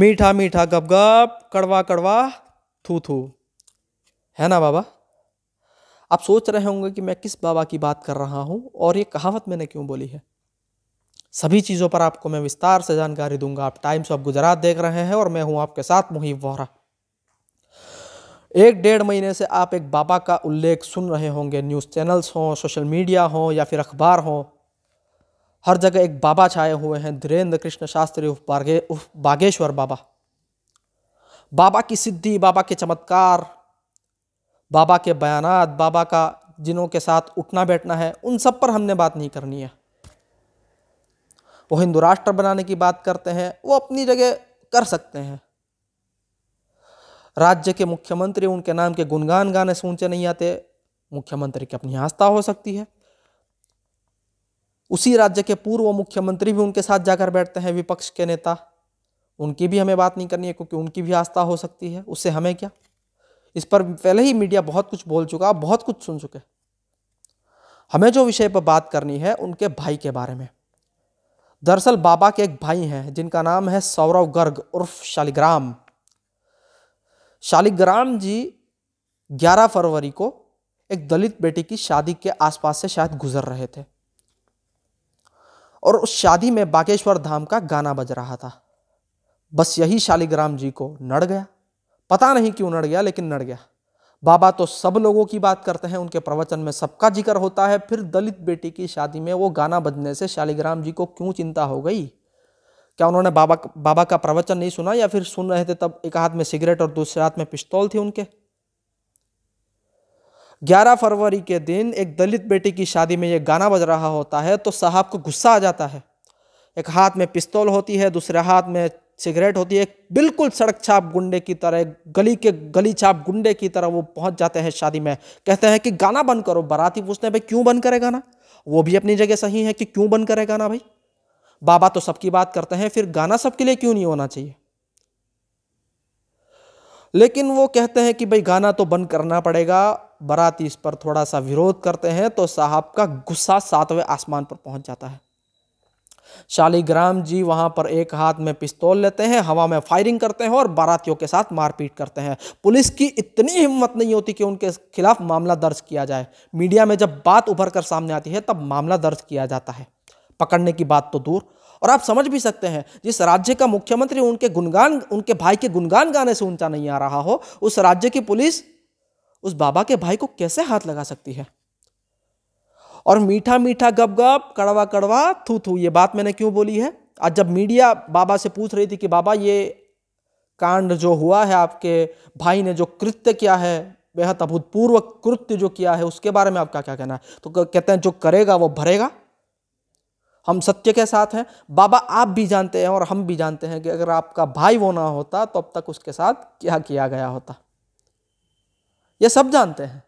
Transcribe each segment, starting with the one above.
मीठा मीठा गप गप कड़वा कड़वा थू थू है ना बाबा आप सोच रहे होंगे कि मैं किस बाबा की बात कर रहा हूँ और ये कहावत मैंने क्यों बोली है सभी चीज़ों पर आपको मैं विस्तार से जानकारी दूंगा आप टाइम्स ऑफ गुजरात देख रहे हैं और मैं हूँ आपके साथ मुहिब वोहरा एक डेढ़ महीने से आप एक बाबा का उल्लेख सुन रहे होंगे न्यूज़ चैनल्स हों सोशल मीडिया हों या फिर अखबार हों हर जगह एक बाबा छाए हुए हैं धीरेन्द्र कृष्ण शास्त्री उफ बागे उर्फ बागेश्वर बाबा बाबा की सिद्धि बाबा के चमत्कार बाबा के बयानात बाबा का जिनों के साथ उठना बैठना है उन सब पर हमने बात नहीं करनी है वो हिंदू राष्ट्र बनाने की बात करते हैं वो अपनी जगह कर सकते हैं राज्य के मुख्यमंत्री उनके नाम के गुणगान गाने सुनते नहीं आते मुख्यमंत्री की अपनी आस्था हो सकती है उसी राज्य के पूर्व मुख्यमंत्री भी उनके साथ जाकर बैठते हैं विपक्ष के नेता उनकी भी हमें बात नहीं करनी है क्योंकि उनकी भी आस्था हो सकती है उससे हमें क्या इस पर पहले ही मीडिया बहुत कुछ बोल चुका बहुत कुछ सुन चुके हमें जो विषय पर बात करनी है उनके भाई के बारे में दरअसल बाबा के एक भाई हैं जिनका नाम है सौरव गर्ग उर्फ शालिग्राम शालिग्राम जी 11 फरवरी को एक दलित बेटी की शादी के आसपास से शायद गुजर रहे थे और उस शादी में बागेश्वर धाम का गाना बज रहा था बस यही शालिग्राम जी को नड़ गया पता नहीं क्यों नड़ गया लेकिन नड़ गया बाबा तो सब लोगों की बात करते हैं उनके प्रवचन में सबका जिक्र होता है फिर दलित बेटी की शादी में वो गाना बजने से शालिग्राम जी को क्यों चिंता हो गई क्या उन्होंने बाबा बाबा का प्रवचन नहीं सुना या फिर सुन रहे थे तब एक हाथ में सिगरेट और दूसरे हाथ में पिस्तौल थी उनके 11 फरवरी के दिन एक दलित बेटी की शादी में ये गाना बज रहा होता है तो साहब को गुस्सा आ जाता है एक हाथ में पिस्तौल होती है दूसरे हाथ में सिगरेट होती है बिल्कुल सड़क छाप गुंडे की तरह गली के गली छाप गुंडे की तरह वो पहुंच जाते हैं शादी में कहते हैं कि गाना बंद करो बाराती पूछते हैं भाई क्यों बंद करे गाना वो भी अपनी जगह सही है कि क्यों बंद करे गाना भाई बाबा तो सबकी बात करते हैं फिर गाना सबके लिए क्यों नहीं होना चाहिए लेकिन वो कहते हैं कि भाई गाना तो बंद करना पड़ेगा बराती इस पर थोड़ा सा विरोध करते हैं तो साहब का गुस्सा सातवें आसमान पर पहुंच जाता है शालीग्राम जी वहां पर एक हाथ में पिस्तौल लेते हैं हवा में फायरिंग करते हैं और बारातियों के साथ मारपीट करते हैं पुलिस की इतनी हिम्मत नहीं होती कि उनके खिलाफ मामला दर्ज किया जाए मीडिया में जब बात उभर कर सामने आती है तब मामला दर्ज किया जाता है पकड़ने की बात तो दूर और आप समझ भी सकते हैं जिस राज्य का मुख्यमंत्री उनके गुणगान उनके भाई के गुणगान गाने से ऊंचा नहीं आ रहा हो उस राज्य की पुलिस उस बाबा के भाई को कैसे हाथ लगा सकती है और मीठा मीठा गप गप कड़वा कड़वा थू थू ये बात मैंने क्यों बोली है आज जब मीडिया बाबा से पूछ रही थी कि बाबा ये कांड जो हुआ है आपके भाई ने जो कृत्य किया है बेहद अभूतपूर्व कृत्य जो किया है उसके बारे में आपका क्या कहना है तो कहते हैं जो करेगा वो भरेगा हम सत्य के साथ हैं बाबा आप भी जानते हैं और हम भी जानते हैं कि अगर आपका भाई वो ना होता तो अब तक उसके साथ क्या किया गया होता ये सब जानते हैं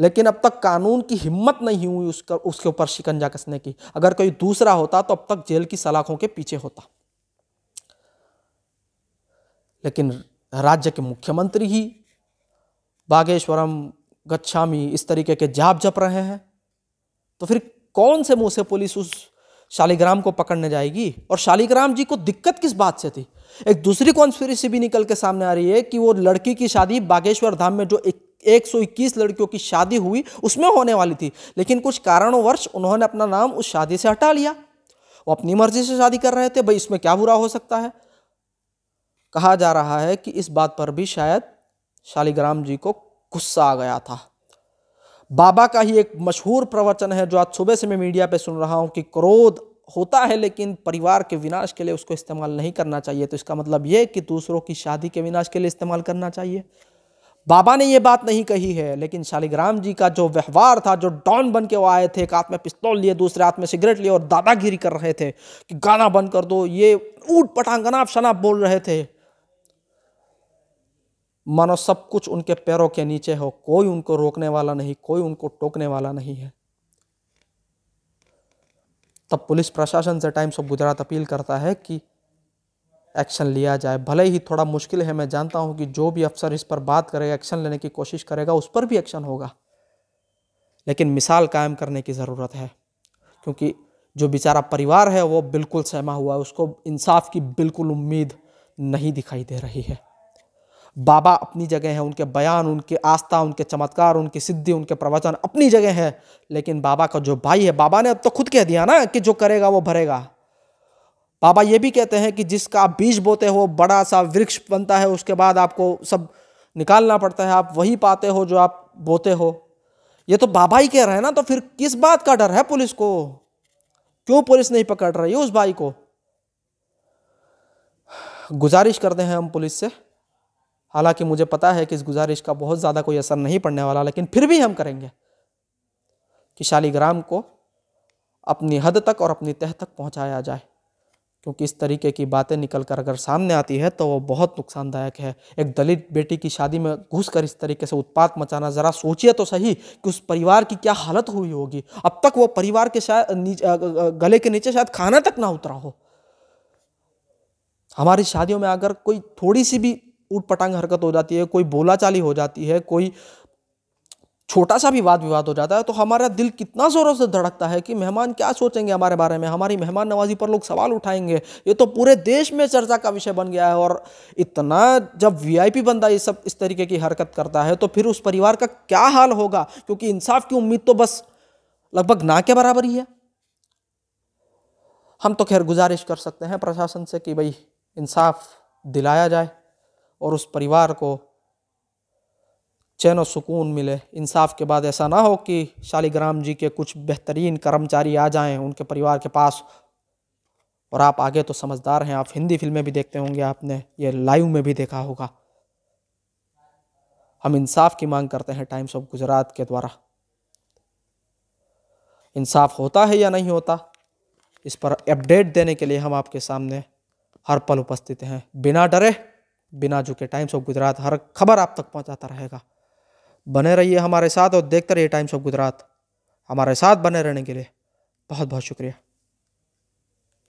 लेकिन अब तक कानून की हिम्मत नहीं हुई उसका उसके ऊपर शिकंजा कसने की अगर कोई दूसरा होता तो अब तक जेल की सलाखों के पीछे होता लेकिन राज्य के मुख्यमंत्री ही बागेश्वरम गच्छामी इस तरीके के जाप जप रहे हैं तो फिर कौन से मुंह से पुलिस उस शालीग्राम को पकड़ने जाएगी और शालीग्राम जी को दिक्कत किस बात से थी एक दूसरी कॉन्स्पिरेसी भी निकल के सामने आ रही है कि वो लड़की की शादी बागेश्वर धाम में जो एक 121 लड़कियों की शादी हुई उसमें होने वाली थी लेकिन कुछ कारणवश उन्होंने अपना नाम उस शादी से हटा लिया वो अपनी मर्जी से शादी कर रहे थे भाई इसमें क्या बुरा हो सकता है कहा जा रहा है कि इस बात पर भी शायद शालीग्राम जी को गुस्सा आ गया था बाबा का ही एक मशहूर प्रवचन है जो आज सुबह से मैं मीडिया पे सुन रहा हूँ कि क्रोध होता है लेकिन परिवार के विनाश के लिए उसको इस्तेमाल नहीं करना चाहिए तो इसका मतलब ये कि दूसरों की शादी के विनाश के लिए इस्तेमाल करना चाहिए बाबा ने ये बात नहीं कही है लेकिन शालिग्राम जी का जो व्यवहार था जो डॉन बन के वो आए थे एक हाथ में पिस्तौल लिए दूसरे हाथ में सिगरेट लिए और दादागिरी कर रहे थे कि गाना बंद कर दो ये ऊट पटांग शनाप बोल रहे थे मानो सब कुछ उनके पैरों के नीचे हो कोई उनको रोकने वाला नहीं कोई उनको टोकने वाला नहीं है तब पुलिस प्रशासन से टाइम्स ऑफ गुजरात अपील करता है कि एक्शन लिया जाए भले ही थोड़ा मुश्किल है मैं जानता हूं कि जो भी अफसर इस पर बात करेगा एक्शन लेने की कोशिश करेगा उस पर भी एक्शन होगा लेकिन मिसाल कायम करने की ज़रूरत है क्योंकि जो बेचारा परिवार है वो बिल्कुल सहमा हुआ है उसको इंसाफ की बिल्कुल उम्मीद नहीं दिखाई दे रही है बाबा अपनी जगह है उनके बयान उनके आस्था उनके चमत्कार उनकी सिद्धि उनके प्रवचन अपनी जगह है लेकिन बाबा का जो भाई है बाबा ने अब तो खुद कह दिया ना कि जो करेगा वो भरेगा बाबा ये भी कहते हैं कि जिसका आप बीज बोते हो बड़ा सा वृक्ष बनता है उसके बाद आपको सब निकालना पड़ता है आप वही पाते हो जो आप बोते हो ये तो बाबा ही कह रहे हैं ना तो फिर किस बात का डर है पुलिस को क्यों पुलिस नहीं पकड़ रही है उस भाई को गुजारिश करते हैं हम पुलिस से हालांकि मुझे पता है कि इस गुजारिश का बहुत ज़्यादा कोई असर नहीं पड़ने वाला लेकिन फिर भी हम करेंगे कि शालीग्राम को अपनी हद तक और अपनी तह तक पहुंचाया जाए क्योंकि इस तरीके की बातें निकल कर अगर सामने आती है तो वो बहुत नुकसानदायक है एक दलित बेटी की शादी में घुस कर इस तरीके से उत्पात मचाना ज़रा सोचिए तो सही कि उस परिवार की क्या हालत हुई होगी अब तक वो परिवार के शायद गले के नीचे शायद खाना तक ना उतरा हो हमारी शादियों में अगर कोई थोड़ी सी भी उठ पटांग हरकत हो जाती है कोई चाली हो जाती है कोई छोटा सा भी वाद विवाद हो जाता है तो हमारा दिल कितना ज़ोरों से धड़कता है कि मेहमान क्या सोचेंगे हमारे बारे में हमारी मेहमान नवाजी पर लोग सवाल उठाएंगे ये तो पूरे देश में चर्चा का विषय बन गया है और इतना जब वीआईपी बंदा ये सब इस तरीके की हरकत करता है तो फिर उस परिवार का क्या हाल होगा क्योंकि इंसाफ की उम्मीद तो बस लगभग ना के बराबर ही है हम तो खैर गुजारिश कर सकते हैं प्रशासन से कि भाई इंसाफ दिलाया जाए और उस परिवार को चैन और सुकून मिले इंसाफ के बाद ऐसा ना हो कि शालीग्राम जी के कुछ बेहतरीन कर्मचारी आ जाएं उनके परिवार के पास और आप आगे तो समझदार हैं आप हिंदी फिल्में भी देखते होंगे आपने ये लाइव में भी देखा होगा हम इंसाफ की मांग करते हैं टाइम्स ऑफ गुजरात के द्वारा इंसाफ होता है या नहीं होता इस पर अपडेट देने के लिए हम आपके सामने हर पल उपस्थित हैं बिना डरे बिना झुके टाइम्स ऑफ गुजरात हर खबर आप तक पहुंचाता रहेगा बने रहिए हमारे साथ और देखते रहिए टाइम्स ऑफ गुजरात हमारे साथ बने रहने के लिए बहुत बहुत शुक्रिया